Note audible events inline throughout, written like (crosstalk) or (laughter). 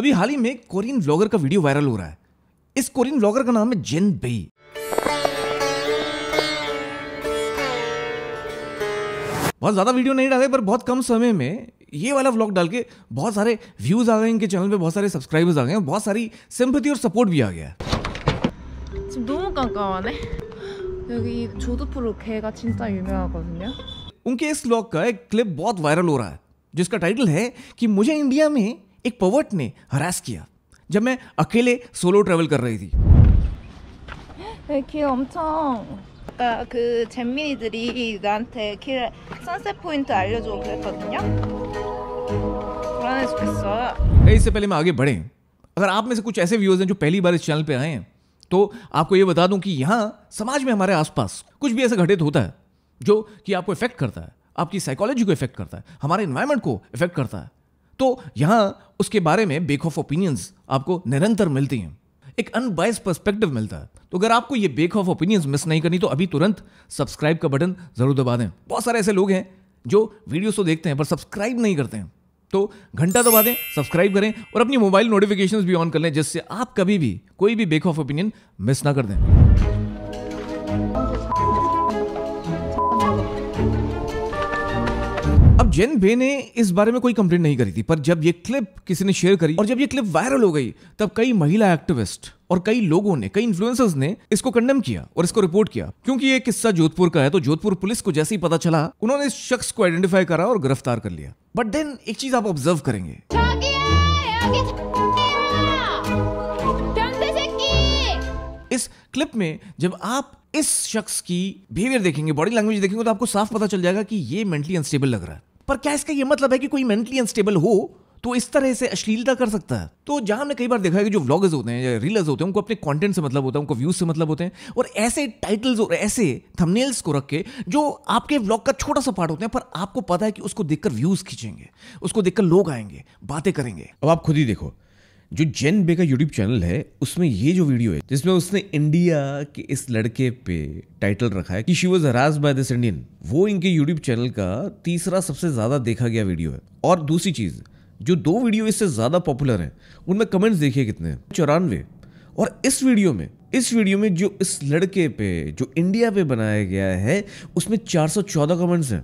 अभी हाल ही में कोरियन ब्लॉगर का वीडियो वायरल हो रहा है इस कोरियन ब्लॉगर का नाम है जेन बेई बहुत ज़्यादा वीडियो नहीं डाले पर बहुत कम समय में ये वाला व्लॉग डाल के बहुत सारे व्यूज आ गए इनके चैनल पे बहुत सारे सब्सक्राइबर्स आ गए हैं बहुत सारी सिंपति और सपोर्ट भी आ गया उनके इस व्लॉग का एक क्लिप बहुत वायरल हो रहा है जिसका टाइटल है कि मुझे इंडिया में एक पवर्ट ने हरास किया जब मैं अकेले सोलो ट्रेवल कर रही थी 이렇게 से इससे पहले मैं आगे बढ़े अगर आप में से कुछ ऐसे व्यूअर्स हैं जो पहली बार इस चैनल पे आए हैं तो आपको ये बता दूं कि यहाँ समाज में हमारे आसपास कुछ भी ऐसा घटित होता है जो कि आपको इफेक्ट करता है आपकी साइकोलॉजी को इफेक्ट करता है हमारे इन्वायरमेंट को इफेक्ट करता है तो यहाँ उसके बारे में बेक ऑफ ओपिनियंस आपको निरंतर मिलती हैं एक अनबायस पर्सपेक्टिव मिलता है तो अगर आपको ये बेक ऑफ ओपिनियंस मिस नहीं करनी तो अभी तुरंत सब्सक्राइब का बटन जरूर दबा दें बहुत सारे ऐसे लोग हैं जो वीडियोस तो देखते हैं पर सब्सक्राइब नहीं करते हैं तो घंटा दबा दें सब्सक्राइब करें और अपनी मोबाइल नोटिफिकेशंस भी ऑन कर लें जिससे आप कभी भी कोई भी बेक ऑफ ओपिनियन मिस ना कर दें जेन बे ने इस बारे में कोई कंप्लेंट नहीं करी थी पर जब ये क्लिप किसी ने शेयर करी और जब ये क्लिप वायरल हो गई तब कई महिला एक्टिविस्ट और कई लोगों ने कई इन्फ्लुएंसर्स ने इसको कंडेम किया और इसको रिपोर्ट किया क्योंकि ये किस्सा जोधपुर का है तो जोधपुर पुलिस को जैसे ही पता चला उन्होंने इस शख्स को आइडेंटिफाई करा और गिरफ्तार कर लिया बट देन एक चीज आप ऑब्जर्व करेंगे इस क्लिप में जब आप इस शख्स की बिहेवियर देखेंगे बॉडी लैंग्वेज देखेंगे तो आपको साफ पता चल जाएगा कि ये मेंटली अनस्टेबल लग रहा है पर क्या इसका यह मतलब है कि कोई मेंटली अनस्टेबल हो तो इस तरह से अश्लीलता कर सकता है तो जहां हमने कई बार देखा है कि जो व्लॉगर्स होते हैं या रीलर्स होते हैं उनको अपने कंटेंट से मतलब होता है उनको व्यूज से मतलब होते हैं और ऐसे टाइटल्स और ऐसे थंबनेल्स को रख के जो आपके व्लॉग का छोटा सा पार्ट होते हैं पर आपको पता है कि उसको देखकर व्यूज खींचेंगे उसको देखकर लोग आएंगे बातें करेंगे अब आप खुद ही देखो जो जेन बे का यूट्यूब चैनल है उसमें ये जो वीडियो है जिसमें उसने इंडिया के इस लड़के पे टाइटल रखा है कि she was harass by this Indian वो इनके यूट्यूब चैनल का तीसरा सबसे ज़्यादा देखा गया वीडियो है और दूसरी चीज़ जो दो वीडियो इससे ज़्यादा पॉपुलर है उनमें कमेंट्स देखिए कितने चौरानवे और इस वीडियो में इस वीडियो में जो इस लड़के पे जो इंडिया पे बनाया गया है उसमें 414 कमेंट्स हैं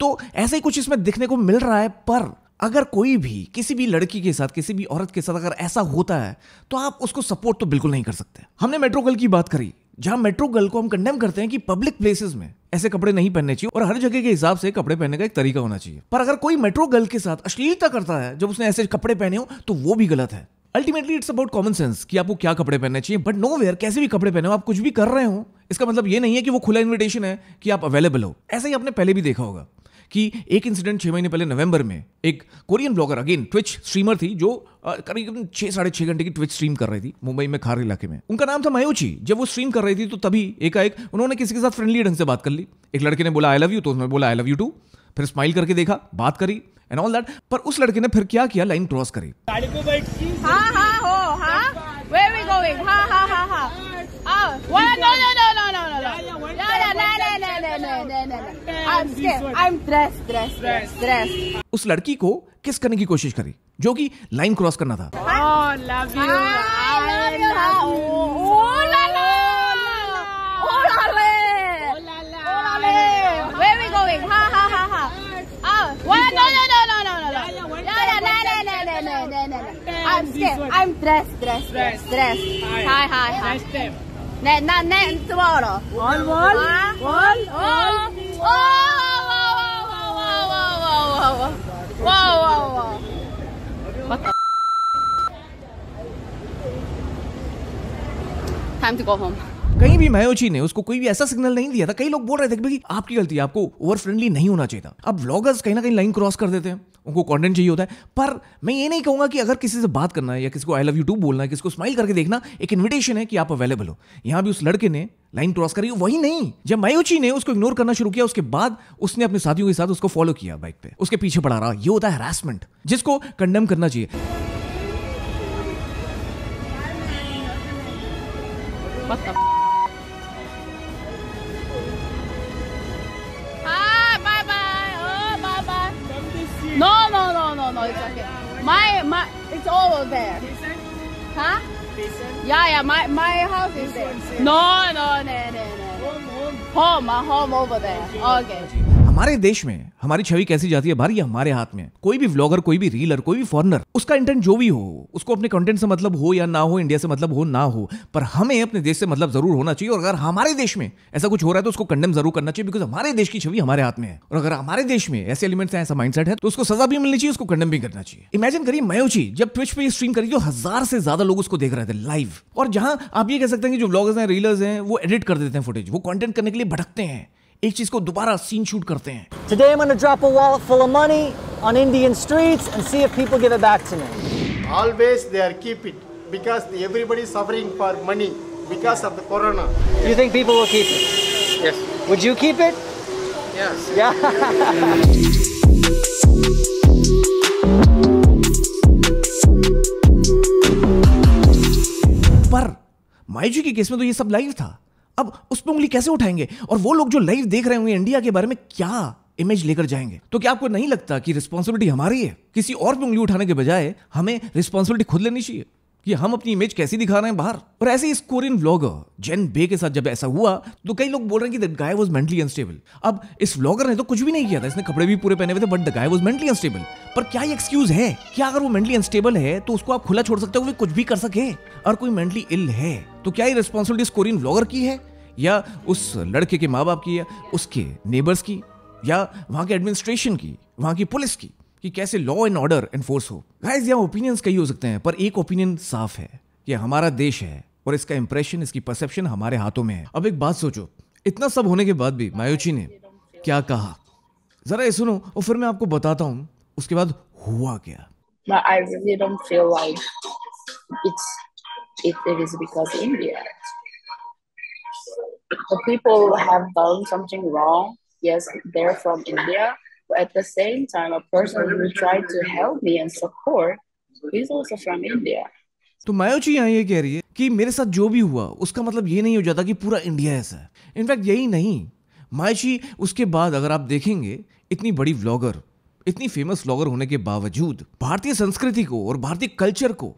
तो ऐसा ही कुछ इसमें दिखने को मिल रहा है पर अगर कोई भी किसी भी लड़की के साथ किसी भी औरत के साथ अगर ऐसा होता है तो आप उसको सपोर्ट तो बिल्कुल नहीं कर सकते हमने मेट्रो गर्ल की बात करी जहां मेट्रो गर्ल को हम कंडेम करते हैं कि पब्लिक प्लेसेस में ऐसे कपड़े नहीं पहनने चाहिए और हर जगह के हिसाब से कपड़े पहनने का एक तरीका होना चाहिए पर अगर कोई मेट्रो गर्ल के साथ अश्लीलता करता है जब उसने ऐसे कपड़े पहने हो तो वो भी गलत है ultimately it's about common sense कि आपको क्या कपड़े पहनने चाहिए बट नो वेयर कैसे भी कपड़े पहने हो आप कुछ भी कर रहे हो इसका मतलब ये नहीं है कि वो खुला इन्विटेशन है कि आप अवेलेबल हो ऐसा ही आपने पहले भी देखा होगा कि एक इंसिडेंट छः महीने पहले नवंबर में एक Korean blogger again Twitch streamer थी जो करीबन छः साढ़े छः घंटे की ट्विच स्ट्रीम कर रही थी मुंबई में खार इलाके में उनका नाम था मयूची जब वो स्ट्रीम कर रही थी तो तभी एकाएक उन्होंने किसी के साथ फ्रेंडली ढंग से बात कर ली एक लड़के ने बोला आई लव यू तो उसने बोला आई लव यू टू फिर स्माइल करके देखा बात करी एंड ऑल दैट पर उस लड़के ने फिर क्या किया लाइन क्रॉस करी हाँ, हाँ, हो हाँ वी गोइंग हाँ हाँ हाँ हाँ no no no no no no उस लड़की को किस करने की कोशिश करी जो कि लाइन क्रॉस करना था I'm dressed, dressed, dressed, dressed. Hi, hi, hi. Next time. Ne, na, ne tomorrow. One, one, one, one. Oh, oh, oh, oh, oh, oh, oh, oh, oh, oh, What the? Time to go home. कहीं भी मायोची ने उसको कोई भी ऐसा signal नहीं दिया था कई लोग बोल रहे थे कि आपकी गलती है आपको ओवर फ्रेंडली नहीं होना चाहिए था अब ब्लॉगर्स कहीं ना कहीं लाइन क्रॉस कर देते हैं उनको कंटेंट चाहिए होता है पर मैं ये नहीं कहूंगा कि अगर किसी से बात करना है या किसी को आई लव यू टू बोलना है किसी को स्माइल करके देखना एक इन्विटेशन है कि आप अवेलेबल हो यहां भी उस लड़के ने लाइन क्रॉस करी वही नहीं जब मायोची ने उसको इग्नोर करना शुरू किया उसके बाद उसने अपने साथियों के साथ उसको फॉलो किया बाइक पे उसके पीछे पड़ा रहा ये होता है हरासमेंट जिसको कंडेम करना चाहिए What the It's all over there. Decent? Huh? Decent? Yeah, yeah, my, my house is there. No, no, no, no, no. Home, home. Home, home over there. Okay. okay. हमारे देश में हमारी छवि कैसी जाती है बाहर ये हमारे हाथ में कोई भी व्लॉगर कोई भी रीलर कोई भी फॉरनर उसका इंटेंट जो भी हो उसको अपने कंटेंट से मतलब हो या ना हो इंडिया से मतलब हो ना हो पर हमें अपने देश से मतलब जरूर होना चाहिए और अगर हमारे देश में ऐसा कुछ हो रहा है तो उसको कंडेम जरूर करना चाहिए बिकॉज हमारे देश की छवि हमारे हाथ में है और अगर हमारे देश में ऐसे एलिमेंट्स है ऐसा माइंडसेट है तो उसको सजा भी मिलनी चाहिए उसको कंडेम भी करना चाहिए इमेजिन करिए मयोची जब ट्विच पर स्ट्रीम करी तो हजार से ज्यादा लोग उसको देख रहे थे लाइव और जहां आप ये कह सकते हैं कि जो ब्लॉगर्स हैं रीलर्स हैं वो एडिट कर देते हैं फुटेज वो कंटेंट करने के लिए भटकते हैं एक चीज को दोबारा सीन शूट करते हैं Today I'm going to drop a wallet full of money on Indian streets and see if people give it back to me. Always they are keep it because everybody is suffering for money because of the corona. Do You think people will keep it? Yes. Would you keep it? Yes. Yeah. पर माई जी के case में तो ये सब live था अब उस पर उंगली कैसे उठाएंगे और वो लोग जो लाइव देख रहे होंगे इंडिया के बारे में क्या इमेज लेकर जाएंगे तो क्या आपको नहीं लगता कि रिस्पॉन्सिबिलिटी हमारी है किसी और पे उंगली उठाने के बजाय हमें रिस्पॉन्सिबिलिटी खुद लेनी चाहिए कि हम अपनी इमेज कैसी दिखा रहे हैं बाहर और ऐसे इस कोरियन व्लॉगर जेन बे के साथ जब ऐसा हुआ तो कई लोग बोल रहे हैं कि the guy was mentally unstable अब इस व्लॉगर ने तो कुछ भी नहीं किया था इसने कपड़े भी पूरे पहने हुए थे but the guy was mentally unstable पर क्या ये एक्सक्यूज है क्या अगर वो मेंटली अनस्टेबल है तो उसको आप खुला छोड़ सकते हो वो कुछ भी कर सके और कोई मेंटली इल है तो क्या ये रिस्पॉन्सिबिलिटी इस कोरियन व्लॉगर की है या उस लड़के के माँ बाप की या उसके नेबर्स की या वहाँ के एडमिनिस्ट्रेशन की वहाँ की पुलिस की कि कैसे लॉ एंड ऑर्डर एनफोर्स हो गाइस यहाँ ओपिनियंस कई हो सकते हैं पर एक ओपिनियन साफ है ये हमारा देश है और इसका इंप्रेशन इसकी परसेप्शन हमारे हाथों में है अब एक बात सोचो इतना सब होने के बाद भी मायूची ने क्या कहा जरा ये सुनो और फिर मैं आपको बताता हूँ उसके बाद हुआ क्या But I really don't feel like it's it, it is because India. The people have done something wrong. Yes, they're from India, At the same time, a person who tried to help me and support is also from India. तो मायोची यहाँ ये कह रही है कि मेरे साथ जो भी हुआ उसका मतलब ये नहीं हो जाता कि पूरा इंडिया ऐसा है इनफैक्ट यही नहीं मायोची उसके बाद अगर आप देखेंगे इतनी बड़ी व्लॉगर इतनी फेमस व्लॉगर होने के बावजूद भारतीय संस्कृति को और भारतीय कल्चर को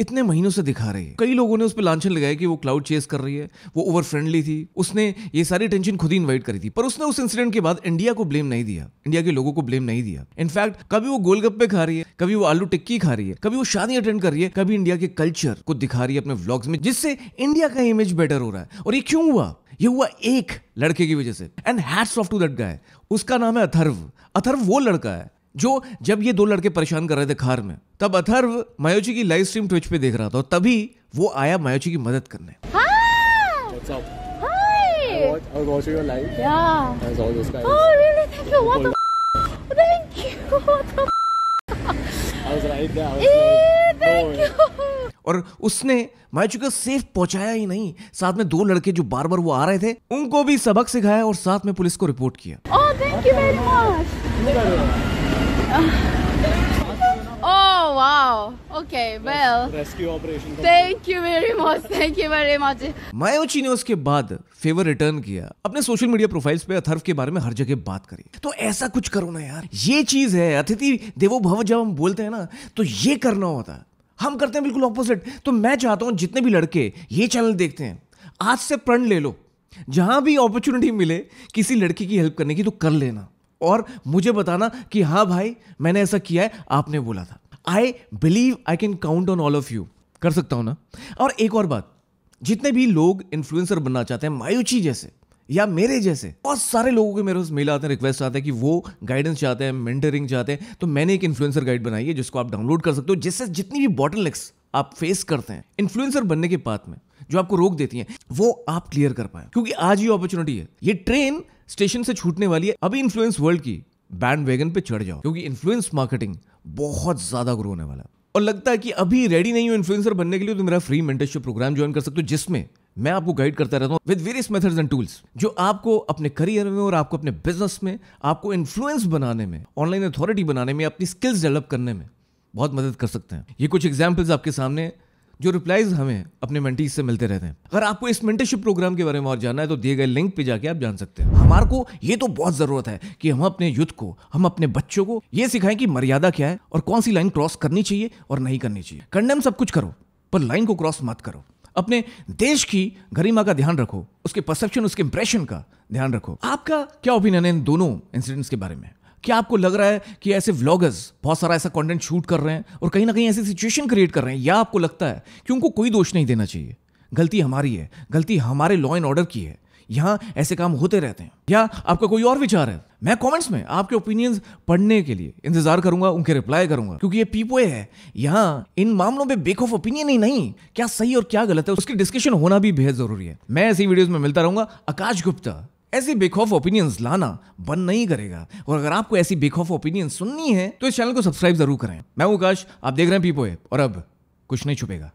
इतने महीनों से दिखा रही है कई लोगों ने उस पर लांछन लगाया कि वो क्लाउड चेस कर रही है वो ओवर फ्रेंडली थी उसने ये सारी टेंशन खुद ही इन्वाइट करी थी पर उसने उस इंसिडेंट के बाद इंडिया को ब्लेम नहीं दिया इंडिया के लोगों को ब्लेम नहीं दिया इनफैक्ट कभी वो गोलगप्पे खा रही है कभी वो आलू टिक्की खा रही है कभी वो शादी अटेंड कर रही है कभी इंडिया के कल्चर को दिखा रही है अपने व्लॉग्स में जिससे इंडिया का इमेज बेटर हो रहा है और ये क्यों हुआ ये हुआ एक लड़के की वजह से and hats off to that guy उसका नाम है अथर्व अथर्व वो लड़का है जो जब ये दो लड़के परेशान कर रहे थे खार में तब अथर्व मायोची की लाइव स्ट्रीम ट्विच पे देख रहा था तभी वो आया मायोची की मदद करने और उसने मायोची को सेफ पहुंचाया ही नहीं साथ में दो लड़के जो बार बार वो आ रहे थे उनको भी सबक सिखाया और साथ में पुलिस को रिपोर्ट किया oh, thank you very much. (laughs) oh wow. Okay, well. Rescue operation. Thank you very much. Thank you very much. मायोची ने उसके बाद फेवर रिटर्न किया अपने सोशल मीडिया प्रोफाइल्स पे अथर्व के बारे में हर जगह बात करी तो ऐसा कुछ करो ना यार ये चीज है अतिथि देवो भव जब हम बोलते हैं ना तो ये करना होता है हम करते हैं बिल्कुल ऑपोजिट तो मैं चाहता हूँ जितने भी लड़के ये चैनल देखते हैं आज से प्रण ले लो जहां भी अपॉर्चुनिटी मिले किसी लड़की की हेल्प करने की तो कर लेना और मुझे बताना कि हाँ भाई मैंने ऐसा किया है आपने बोला था I believe I can count on all of you कर सकता हूँ ना और एक और बात जितने भी लोग इन्फ्लुएंसर बनना चाहते हैं मायूची जैसे या मेरे जैसे बहुत सारे लोगों के मेरे उस मेल आते हैं रिक्वेस्ट आते हैं कि वो गाइडेंस चाहते हैं मेंटरिंग चाहते हैं तो मैंने एक इन्फ्लुएंसर गाइड बनाई है जिसको आप डाउनलोड कर सकते हो जिससे जितनी भी बॉटल आप फेस करते हैं इन्फ्लुएंसर बनने के पाथ में जो आपको रोक देती हैं वो आप क्लियर कर पाए क्योंकि आज ये अपॉर्चुनिटी है ये ट्रेन स्टेशन से छूटने वाली है अभी इन्फ्लुएंस वर्ल्ड की बैंड वैगन पे चढ़ जाओ क्योंकि इन्फ्लुएंस मार्केटिंग बहुत ज्यादा ग्रो होने वाला और लगता है कि अभी रेडी नहीं हो इन्फ्लुएंसर बनने के लिए तो मेरा फ्री मेंटरशिप प्रोग्राम ज्वाइन कर सकते हो जिसमें मैं आपको गाइड करता रहता हूँ with various methods and tools जो आपको अपने करियर में और आपको अपने बिजनेस में आपको इन्फ्लुएंस बनाने में ऑनलाइन अथॉरिटी बनाने में अपनी स्किल्स डेवलप करने में बहुत मदद कर सकते हैं ये कुछ एग्जाम्पल्स आपके सामने जो रिप्लाइज हमें अपने मेंटीज से मिलते रहते हैं अगर आपको इस मेंटरशिप प्रोग्राम के बारे में और जानना है तो दिए गए लिंक पे जाके आप जान सकते हैं हमारे को ये तो बहुत जरूरत है कि हम अपने युद्ध को हम अपने बच्चों को ये सिखाएं कि मर्यादा क्या है और कौन सी लाइन क्रॉस करनी चाहिए और नहीं करनी चाहिए कंडेम सब कुछ करो पर लाइन को क्रॉस मत करो अपने देश की गरिमा का ध्यान रखो उसके परसेप्शन उसके इंप्रेशन का ध्यान रखो आपका क्या ओपिनियन है इन दोनों इंसिडेंट्स के बारे में क्या आपको लग रहा है कि ऐसे व्लॉगर्स बहुत सारा ऐसा कंटेंट शूट कर रहे हैं और कहीं ना कहीं ऐसी सिचुएशन क्रिएट कर रहे हैं या आपको लगता है कि उनको कोई दोष नहीं देना चाहिए गलती हमारी है गलती हमारे लॉ एंड ऑर्डर की है यहाँ ऐसे काम होते रहते हैं या आपका कोई और विचार है मैं कमेंट्स में आपके ओपिनियंस पढ़ने के लिए इंतजार करूंगा उनके रिप्लाई करूंगा क्योंकि ये पीपोए है यहाँ इन मामलों में बेक ऑफ ओपिनियन ही नहीं क्या सही और क्या गलत है उसकी डिस्कशन होना भी बेहद जरूरी है मैं ऐसी वीडियोस में मिलता रहूंगा आकाश गुप्ता ऐसी बेखौफ ओपिनियंस लाना बंद नहीं करेगा और अगर आपको ऐसी बेखौफ ओपिनियन ओपिनियंस सुननी है तो इस चैनल को सब्सक्राइब जरूर करें मैं हूं काश आप देख रहे हैं पीपो और अब कुछ नहीं छुपेगा